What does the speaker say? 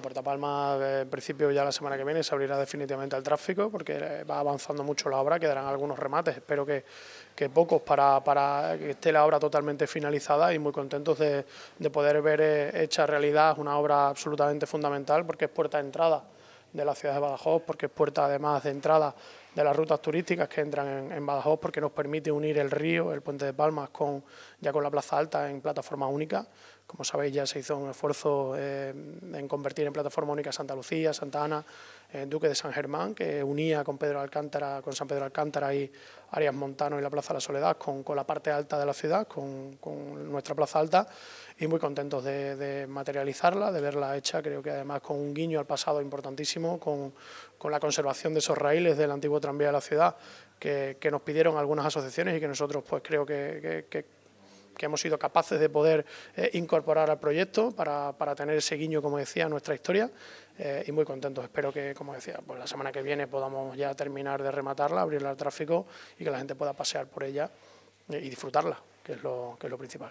Puerta Palma, eh, en principio ya la semana que viene se abrirá definitivamente al tráfico porque eh, va avanzando mucho la obra, quedarán algunos remates, espero que, pocos, para, que esté la obra totalmente finalizada y muy contentos de poder ver eh, hecha realidad una obra absolutamente fundamental porque es puerta de entrada de la ciudad de Badajoz, porque es puerta además de entrada de las rutas turísticas que entran en, Badajoz porque nos permite unir el río, el puente de Palmas, con, ya con la Plaza Alta en plataforma única. Como sabéis, ya se hizo un esfuerzo eh, en convertir en plataforma única Santa Lucía, Santa Ana, eh, Duque de San Germán, que unía con Pedro Alcántara, con San Pedro Alcántara y Arias Montano y la Plaza de la Soledad con, con la parte alta de la ciudad, con, con nuestra Plaza Alta, y muy contentos de, de, materializarla, de verla hecha, creo que además con un guiño al pasado importantísimo, con, con la conservación de esos raíles del antiguo tranvía de la ciudad, que, nos pidieron algunas asociaciones y que nosotros pues creo que, hemos sido capaces de poder eh, incorporar al proyecto para, tener ese guiño, como decía, nuestra historia eh, y muy contentos. Espero que, como decía, pues la semana que viene podamos ya terminar de rematarla, abrirla al tráfico y que la gente pueda pasear por ella eh, y disfrutarla, que es lo, que es lo principal.